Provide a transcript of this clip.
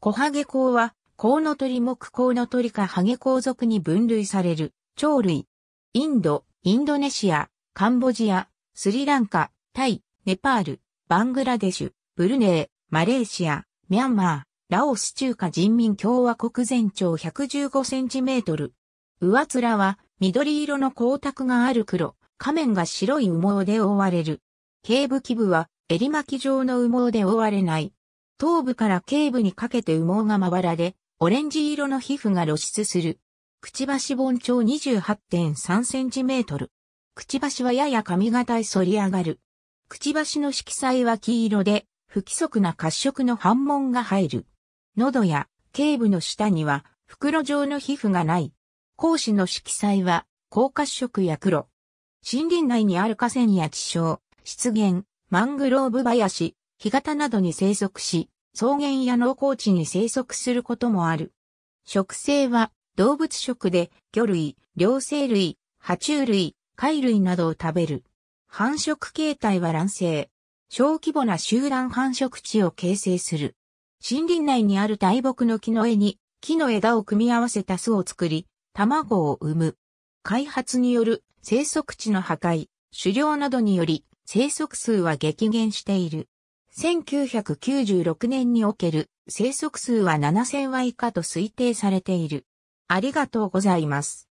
小ハゲコウは、コウノトリ目コウノトリかハゲコウ属に分類される、鳥類。インド、インドネシア、カンボジア、スリランカ、タイ、ネパール、バングラデシュ、ブルネー、マレーシア、ミャンマー、ラオス中華人民共和国全長115センチメートル。上面は緑色の光沢がある黒、仮面が白い羽毛で覆われる。頸部基部は襟巻き状の羽毛で覆われない。頭部から頸部にかけて羽毛がまばらで、オレンジ色の皮膚が露出する。くちばし盆長28.3センチメートル。くちばしはやや髪型へ反り上がる。くちばしの色彩は黄色で、不規則な褐色の反紋が入る。喉や頸部の下には袋状の皮膚がない。講師の色彩は、高褐色や黒。森林内にある河川や地層、湿原、マングローブ林、干潟などに生息し、草原や農耕地に生息することもある。植生は動物食で魚類、両生類、爬虫類、貝類などを食べる。繁殖形態は卵生。小規模な集団繁殖地を形成する。森林内にある大木の木の上に木の枝を組み合わせた巣を作り、卵を産む。開発による生息地の破壊、狩猟などにより生息数は激減している。1996年における生息数は7000羽以下と推定されている。ありがとうございます。